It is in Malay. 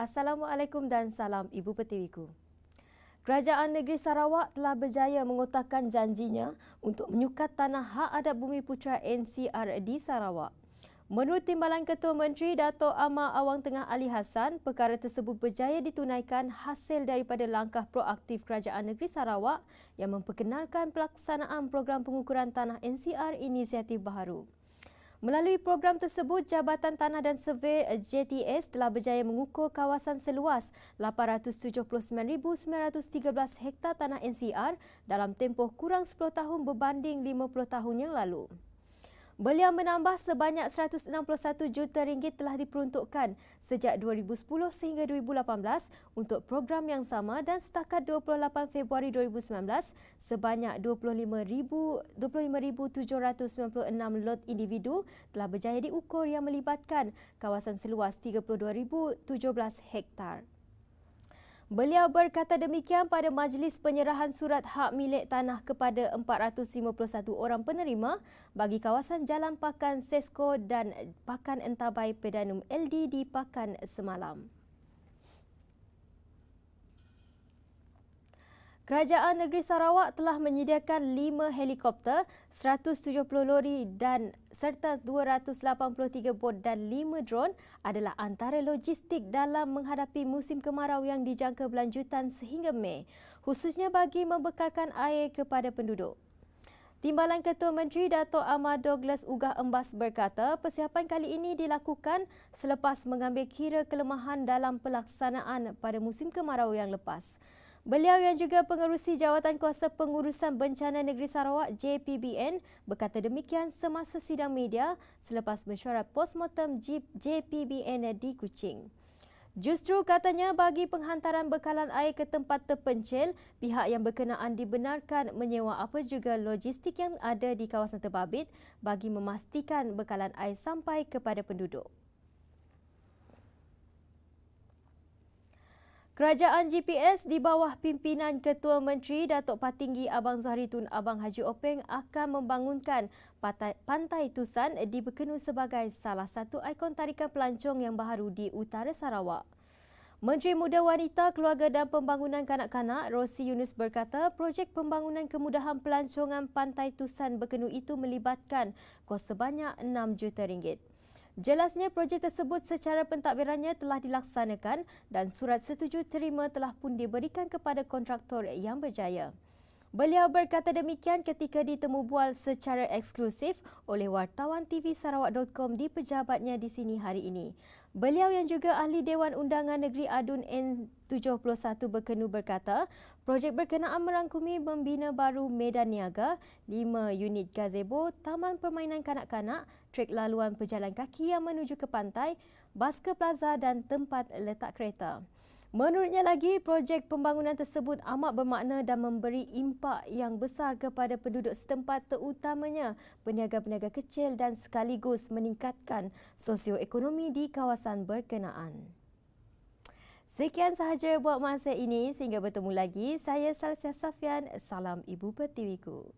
Assalamualaikum dan salam Ibu petiwiku. Kerajaan Negeri Sarawak telah berjaya mengutakkan janjinya untuk menyukat tanah hak adat bumi putera NCR di Sarawak. Menurut Timbalan Ketua Menteri Dato' Amar Awang Tengah Ali Hassan, perkara tersebut berjaya ditunaikan hasil daripada langkah proaktif Kerajaan Negeri Sarawak yang memperkenalkan pelaksanaan program pengukuran tanah NCR inisiatif baharu. Melalui program tersebut, Jabatan Tanah dan Survey eh, JTS telah berjaya mengukur kawasan seluas 879,913 hektar tanah NCR dalam tempoh kurang 10 tahun berbanding 50 tahun yang lalu. Beliau menambah sebanyak 161 juta ringgit telah diperuntukkan sejak 2010 sehingga 2018 untuk program yang sama dan setakat 28 Februari 2019 sebanyak 25,796 lot individu telah berjaya diukur yang melibatkan kawasan seluas 32,017 hektar. Beliau berkata demikian pada majlis penyerahan surat hak milik tanah kepada 451 orang penerima bagi kawasan Jalan Pakan Sesko dan Pakan Entabai Pedanum LD di Pakan semalam. Kerajaan Negeri Sarawak telah menyediakan 5 helikopter, 170 lori dan serta 283 bot dan 5 drone adalah antara logistik dalam menghadapi musim kemarau yang dijangka berlanjutan sehingga Mei, khususnya bagi membekalkan air kepada penduduk. Timbalan Ketua Menteri Datuk Ahmad Douglas Ugah Embas berkata persiapan kali ini dilakukan selepas mengambil kira kelemahan dalam pelaksanaan pada musim kemarau yang lepas. Beliau yang juga pengerusi Jawatan Kuasa Pengurusan Bencana Negeri Sarawak JPBN berkata demikian semasa sidang media selepas mesyuarat postmortem JPBN di Kuching. Justru katanya bagi penghantaran bekalan air ke tempat terpencil, pihak yang berkenaan dibenarkan menyewa apa juga logistik yang ada di kawasan terbabit bagi memastikan bekalan air sampai kepada penduduk. Kerajaan GPS di bawah pimpinan Ketua Menteri Datuk Patinggi Abang Zahri Tun Abang Haji Openg akan membangunkan Pantai Tusan di Bekenu sebagai salah satu ikon tarikan pelancong yang baru di utara Sarawak. Menteri Muda Wanita, Keluarga dan Pembangunan Kanak-Kanak, Rosi Yunus berkata, projek pembangunan kemudahan pelancongan Pantai Tusan Bekenu itu melibatkan kos sebanyak 6 juta ringgit. Jelasnya projek tersebut secara pentadbirannya telah dilaksanakan dan surat setuju terima telah pun diberikan kepada kontraktor yang berjaya. Beliau berkata demikian ketika ditemu bual secara eksklusif oleh wartawan TV Sarawak.com di pejabatnya di sini hari ini. Beliau yang juga ahli Dewan Undangan Negeri Adun N71 Bekenu berkata, projek berkenaan merangkumi membina baru Medan Niaga, 5 unit gazebo, taman permainan kanak-kanak, trek laluan pejalan kaki yang menuju ke pantai, basket plaza dan tempat letak kereta. Menurutnya lagi, projek pembangunan tersebut amat bermakna dan memberi impak yang besar kepada penduduk setempat terutamanya peniaga-peniaga kecil dan sekaligus meningkatkan sosioekonomi di kawasan berkenaan. Sekian sahaja buat masa ini sehingga bertemu lagi. Saya Salsia Safian, salam Ibu Pertiwiku.